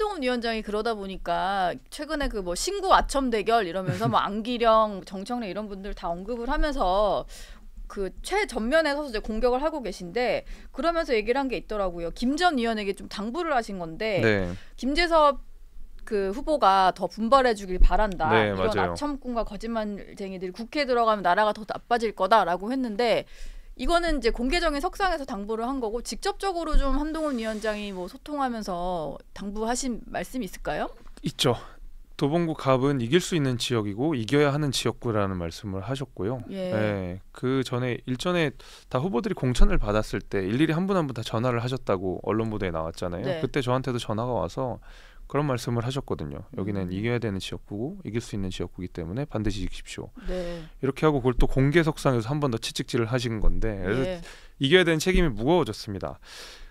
한동훈 위원장이 그러다 보니까 최근에 그 뭐 신구 아첨 대결 이러면서 뭐 안기령, 정청래 이런 분들 다 언급을 하면서 그 최전면에 서서 이제 공격을 하고 계신데 그러면서 얘기를 한 게 있더라고요. 김전 의원에게 좀 당부를 하신 건데 네. 김재섭 그 후보가 더 분발해 주길 바란다. 네, 이런 맞아요. 아첨꾼과 거짓말쟁이들이 국회에 들어가면 나라가 더 나빠질 거다라고 했는데 이거는 이제 공개적인 석상에서 당부를 한 거고 직접적으로 좀 한동훈 위원장이 뭐 소통하면서 당부하신 말씀이 있을까요? 있죠. 도봉구 갑은 이길 수 있는 지역이고 이겨야 하는 지역구라는 말씀을 하셨고요. 예. 예. 그 전에 일전에 다 후보들이 공천을 받았을 때 일일이 한 분 한 분 다 전화를 하셨다고 언론 보도에 나왔잖아요. 네. 그때 저한테도 전화가 와서 그런 말씀을 하셨거든요. 여기는 음. 이겨야 되는 지역구고 이길 수 있는 지역구이기 때문에 반드시 이기십시오. 네. 이렇게 하고 그걸 또 공개석상에서 한 번더 채찍질을 하신 건데 네. 이겨야 되는 책임이 무거워졌습니다.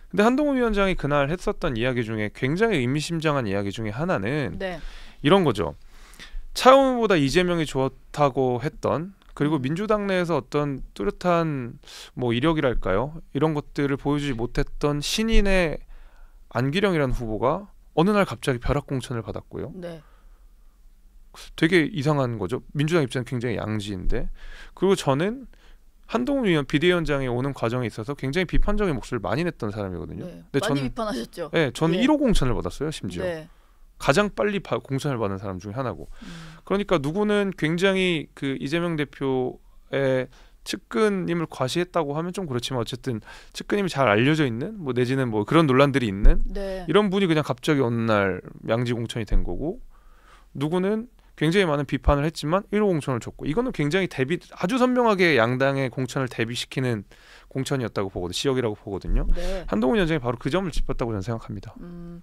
근데 한동훈 위원장이 그날 했었던 이야기 중에 굉장히 의미심장한 이야기 중에 하나는 네. 이런 거죠. 차움보다 이재명이 좋다고 했던 그리고 음. 민주당 내에서 어떤 뚜렷한 뭐 이력이랄까요 이런 것들을 보여주지 못했던 신인의 안기령이라는 후보가 어느 날 갑자기 벼락 공천을 받았고요. 네. 되게 이상한 거죠. 민주당 입장은 굉장히 양지인데 그리고 저는 한동훈 위원 비대위원장에 오는 과정에 있어서 굉장히 비판적인 목소리를 많이 냈던 사람이거든요. 네. 근데 많이 저는, 비판하셨죠. 네, 저는 네. 예. 1호 공천을 받았어요. 심지어 네. 가장 빨리 바, 공천을 받은 사람 중에 하나고. 음. 그러니까 누구는 굉장히 그 이재명 대표의 측근님을 과시했다고 하면 좀 그렇지만 어쨌든 측근님이 잘 알려져 있는 뭐 내지는 뭐 그런 논란들이 있는 네. 이런 분이 그냥 갑자기 어느 날 양지 공천이 된 거고 누구는 굉장히 많은 비판을 했지만 1호 공천을 줬고 이거는 굉장히 대비 아주 선명하게 양당의 공천을 대비시키는 공천이었다고 보거든요. 시역이라고 보거든요. 네. 한동훈 위원장이 바로 그 점을 짚었다고 저는 생각합니다. 음,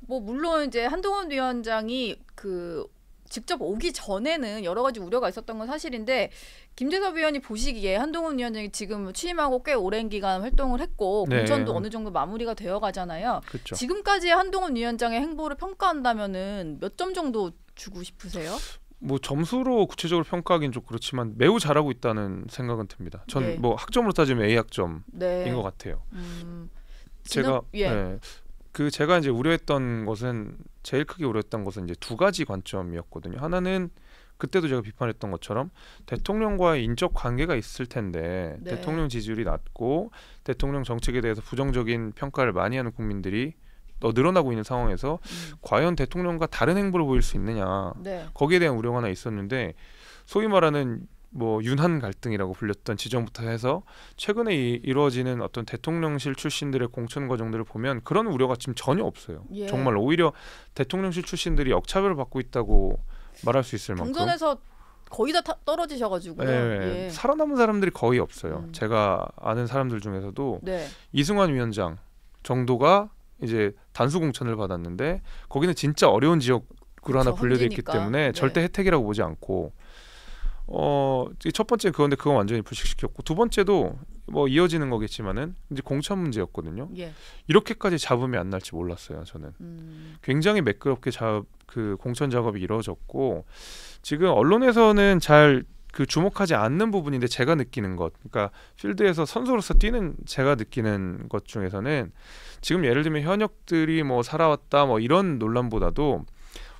뭐 물론 이제 한동훈 위원장이 그 직접 오기 전에는 여러 가지 우려가 있었던 건 사실인데 김재섭 의원이 보시기에 한동훈 위원장이 지금 취임하고 꽤 오랜 기간 활동을 했고 네. 공천도 어느 정도 마무리가 되어 가잖아요. 그렇죠. 지금까지 한동훈 위원장의 행보를 평가한다면은 몇 점 정도 주고 싶으세요? 뭐 점수로 구체적으로 평가하기는 좀 그렇지만 매우 잘하고 있다는 생각은 듭니다. 전뭐 네. 뭐 학점으로 따지면 A 학점인 네. 것 같아요. 음, 제가 예. 네, 그 제가 이제 우려했던 것은 제일 크게 우려했던 것은 이제 두 가지 관점이었거든요. 하나는 그때도 제가 비판했던 것처럼 대통령과의 인적 관계가 있을 텐데 네. 대통령 지지율이 낮고 대통령 정책에 대해서 부정적인 평가를 많이 하는 국민들이 더 늘어나고 있는 상황에서 음. 과연 대통령과 다른 행보를 보일 수 있느냐 네. 거기에 대한 우려가 하나 있었는데 소위 말하는 뭐 윤한 갈등이라고 불렸던 지점부터 해서 최근에 이, 이루어지는 어떤 대통령실 출신들의 공천 과정들을 보면 그런 우려가 지금 전혀 없어요. 예. 정말 오히려 대통령실 출신들이 역차별을 받고 있다고 말할 수 있을 만큼 동전에서 거의 다떨어지셔가지고 네, 네, 예. 살아남은 사람들이 거의 없어요. 음. 제가 아는 사람들 중에서도 네. 이승환 위원장 정도가 이제 단수 공천을 받았는데 거기는 진짜 어려운 지역 으로 하나 그렇죠. 분류돼 있기 때문에 네. 절대 혜택이라고 보지 않고 어, 첫 번째 그건데 그건 완전히 불식시켰고 두 번째도 뭐 이어지는 거겠지만은 이제 공천 문제였거든요. 예. 이렇게까지 잡음이 안 날지 몰랐어요, 저는. 음. 굉장히 매끄럽게 잡 그 공천 작업이 이루어졌고 지금 언론에서는 잘 그 주목하지 않는 부분인데 제가 느끼는 것, 그러니까 필드에서 선수로서 뛰는 제가 느끼는 것 중에서는 지금 예를 들면 현역들이 뭐 살아왔다 뭐 이런 논란보다도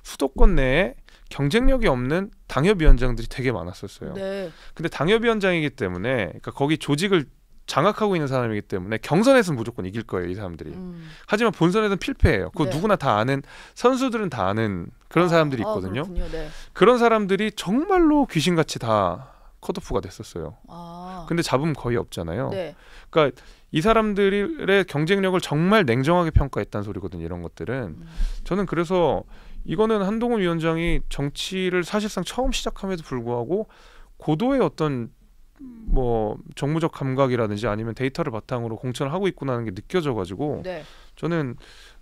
수도권 내에 경쟁력이 없는 당협위원장들이 되게 많았었어요. 네. 근데 당협위원장이기 때문에 그러니까 거기 조직을 장악하고 있는 사람이기 때문에 경선에서는 무조건 이길 거예요 이 사람들이. 음. 하지만 본선에서는 필패예요. 그 네. 누구나 다 아는 선수들은 다 아는 그런 아, 사람들이 아, 있거든요. 아, 네. 그런 사람들이 정말로 귀신같이 다 컷오프가 됐었어요. 아. 근데 잡음 거의 없잖아요. 네. 그러니까 이 사람들의 경쟁력을 정말 냉정하게 평가했다는 소리거든요. 이런 것들은 음. 저는 그래서 이거는 한동훈 위원장이 정치를 사실상 처음 시작함에도 불구하고 고도의 어떤 뭐 정무적 감각이라든지 아니면 데이터를 바탕으로 공천을 하고 있구나는 게 느껴져가지고 네. 저는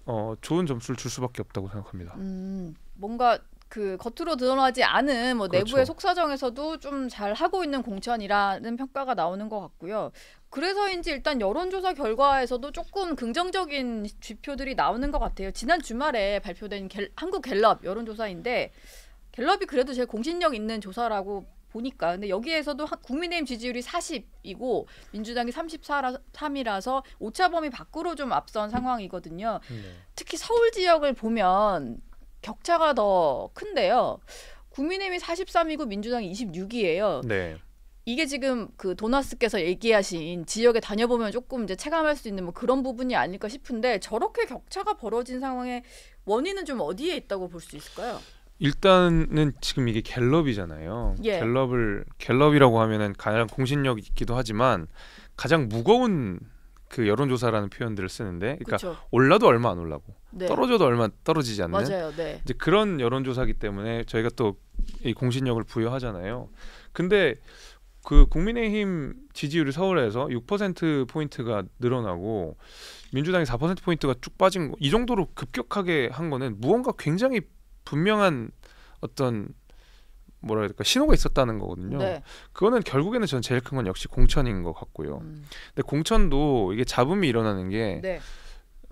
어, 좋은 점수를 줄 수밖에 없다고 생각합니다. 음, 뭔가 그 겉으로 드러나지 않은 뭐 그렇죠. 내부의 속사정에서도 좀 잘 하고 있는 공천이라는 평가가 나오는 것 같고요. 그래서인지 일단 여론조사 결과에서도 조금 긍정적인 지표들이 나오는 것 같아요. 지난 주말에 발표된 갤, 한국 갤럽 여론조사인데 갤럽이 그래도 제일 공신력 있는 조사라고 보니까 근데 여기에서도 국민의힘 지지율이 40이고 민주당이 33이라서 오차범위 밖으로 좀 앞선 상황이거든요. 네. 특히 서울 지역을 보면 격차가 더 큰데요. 국민의힘이 43이고 민주당이 26이에요. 네. 이게 지금 그 도나스께서 얘기하신 지역에 다녀보면 조금 이제 체감할 수 있는 뭐 그런 부분이 아닐까 싶은데 저렇게 격차가 벌어진 상황의 원인은 좀 어디에 있다고 볼 수 있을까요? 일단은 지금 이게 갤럽이잖아요. 예. 갤럽을 갤럽이라고 하면은 가장 공신력 이 있기도 하지만 가장 무거운 그 여론조사라는 표현들을 쓰는데, 그러니까 그쵸. 올라도 얼마 안 올라고 네. 떨어져도 얼마 떨어지지 않는 맞아요, 네. 이제 그런 여론조사기 때문에 저희가 또 이 공신력을 부여하잖아요. 근데 그 국민의힘 지지율이 서울에서 6% 포인트가 늘어나고 민주당이 4% 포인트가 쭉 빠진 거이 정도로 급격하게 한 거는 무언가 굉장히 분명한 어떤 뭐라 해야 될까 신호가 있었다는 거거든요. 네. 그거는 결국에는 저는 제일 큰 건 역시 공천인 것 같고요. 음. 근데 공천도 이게 잡음이 일어나는 게 네.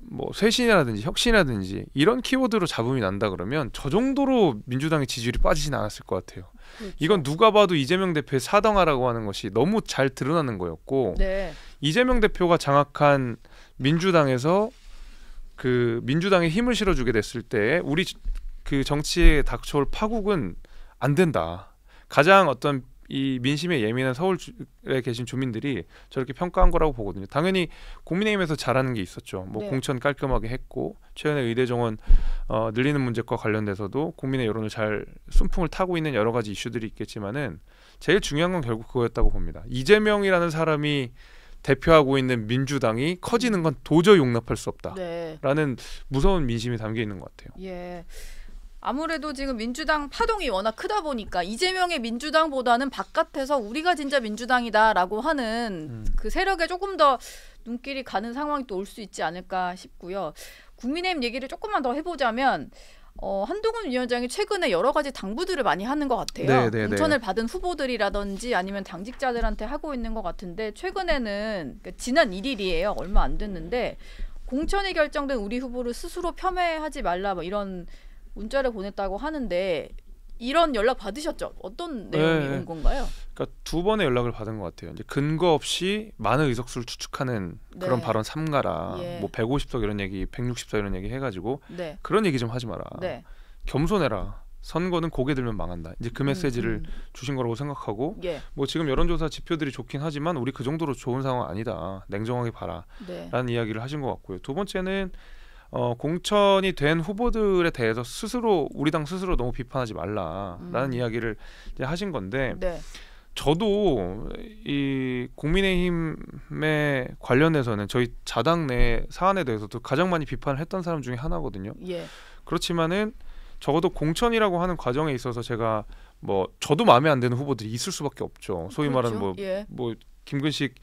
뭐 쇄신이라든지 혁신이라든지 이런 키워드로 잡음이 난다 그러면 저 정도로 민주당의 지지율이 빠지진 않았을 것 같아요. 그렇죠. 이건 누가 봐도 이재명 대표의 사당화라고 하는 것이 너무 잘 드러나는 거였고 네. 이재명 대표가 장악한 민주당에서 그 민주당에 힘을 실어주게 됐을 때 우리 그 정치에 닥쳐올 파국은 안 된다. 가장 어떤 이 민심에 예민한 서울에 계신 주민들이 저렇게 평가한 거라고 보거든요. 당연히 국민의힘에서 잘하는 게 있었죠. 뭐 네. 공천 깔끔하게 했고 최근에 의대 정원 어, 늘리는 문제과 관련돼서도 국민의 여론을 잘 순풍을 타고 있는 여러 가지 이슈들이 있겠지만은 제일 중요한 건 결국 그거였다고 봅니다. 이재명이라는 사람이 대표하고 있는 민주당이 커지는 건 도저히 용납할 수 없다라는 네. 무서운 민심이 담겨 있는 것 같아요. 예. 아무래도 지금 민주당 파동이 워낙 크다 보니까 이재명의 민주당보다는 바깥에서 우리가 진짜 민주당이다라고 하는 음. 그 세력에 조금 더 눈길이 가는 상황이 또 올 수 있지 않을까 싶고요. 국민의힘 얘기를 조금만 더 해보자면 어, 한동훈 위원장이 최근에 여러 가지 당부들을 많이 하는 것 같아요. 네, 공천을 네, 네. 받은 후보들이라든지 아니면 당직자들한테 하고 있는 것 같은데 최근에는 그러니까 지난 일일이에요 얼마 안 됐는데 공천이 결정된 우리 후보를 스스로 폄훼하지 말라 뭐 이런 문자를 보냈다고 하는데 이런 연락 받으셨죠? 어떤 내용이 네. 온 건가요? 그러니까 두 번의 연락을 받은 것 같아요. 이제 근거 없이 많은 의석수를 추측하는 네. 그런 발언 삼가라. 예. 뭐 150석 이런 얘기, 160석 이런 얘기 해가지고 네. 그런 얘기 좀 하지 마라. 네. 겸손해라. 선거는 고개 들면 망한다. 이제 그 음, 메시지를 음, 음. 주신 거라고 생각하고 예. 뭐 지금 여론조사 지표들이 좋긴 하지만 우리 그 정도로 좋은 상황 아니다. 냉정하게 봐라. 네. 라는 이야기를 하신 것 같고요. 두 번째는 어, 공천이 된 후보들에 대해서 스스로 우리 당 스스로 너무 비판하지 말라라는 음. 이야기를 이제 하신 건데 네. 저도 이 국민의힘에 관련해서는 저희 자당 내 사안에 대해서도 가장 많이 비판을 했던 사람 중에 하나거든요. 예. 그렇지만은 적어도 공천이라고 하는 과정에 있어서 제가 뭐 저도 마음에 안 드는 후보들이 있을 수밖에 없죠. 소위 그렇죠? 말하는 뭐뭐 예. 뭐 김근식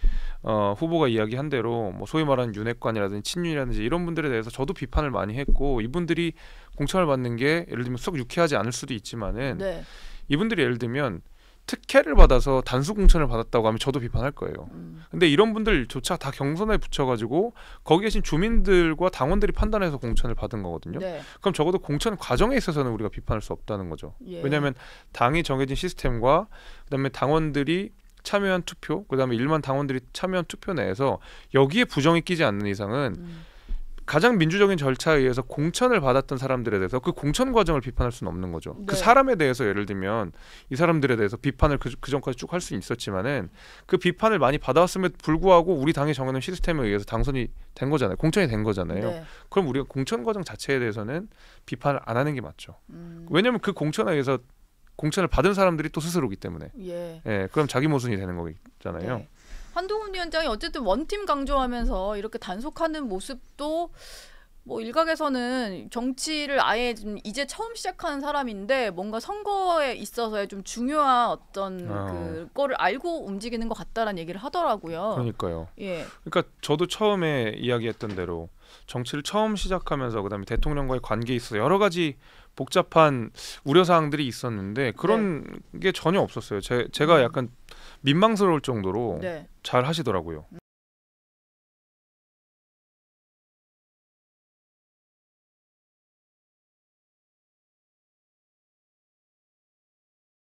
어, 후보가 이야기한 대로 뭐 소위 말하는 윤핵관이라든지 친윤이라든지 이런 분들에 대해서 저도 비판을 많이 했고 이분들이 공천을 받는 게 예를 들면 썩 유쾌하지 않을 수도 있지만은 네. 이분들이 예를 들면 특혜를 받아서 단수 공천을 받았다고 하면 저도 비판할 거예요. 음. 근데 이런 분들조차 다 경선에 붙여가지고 거기 계신 주민들과 당원들이 판단해서 공천을 받은 거거든요. 네. 그럼 적어도 공천 과정에 있어서는 우리가 비판할 수 없다는 거죠. 예. 왜냐하면 당이 정해진 시스템과 그다음에 당원들이 참여한 투표, 그다음에 일만 당원들이 참여한 투표 내에서 여기에 부정이 끼지 않는 이상은 음. 가장 민주적인 절차에 의해서 공천을 받았던 사람들에 대해서 그 공천 과정을 비판할 수는 없는 거죠. 그 네. 그 사람에 대해서 예를 들면 이 사람들에 대해서 비판을 그, 그 전까지 쭉 할수는 있었지만은 그 비판을 많이 받아왔음에도 불구하고 우리 당이 정해놓은 시스템에 의해서 당선이 된 거잖아요. 공천이 된 거잖아요. 네. 그럼 우리가 공천 과정 자체에 대해서는 비판을 안 하는 게 맞죠. 음. 왜냐하면 그 공천에 의해서 공천을 받은 사람들이 또 스스로기 때문에 예. 예 그럼 자기 모순이 되는 거잖아요. 네. 한동훈 위원장이 어쨌든 원팀 강조하면서 이렇게 단속하는 모습도 뭐 일각에서는 정치를 아예 좀 이제 처음 시작하는 사람인데 뭔가 선거에 있어서의 좀 중요한 어떤 어. 그 거를 알고 움직이는 것 같다라는 얘기를 하더라고요. 그러니까요. 예. 그러니까 저도 처음에 이야기했던 대로 정치를 처음 시작하면서 그다음에 대통령과의 관계에 있어 서 여러 가지 복잡한 우려 사항들이 있었는데 그런 네. 게 전혀 없었어요. 제, 제가 음. 약간 민망스러울 정도로 네. 잘 하시더라고요.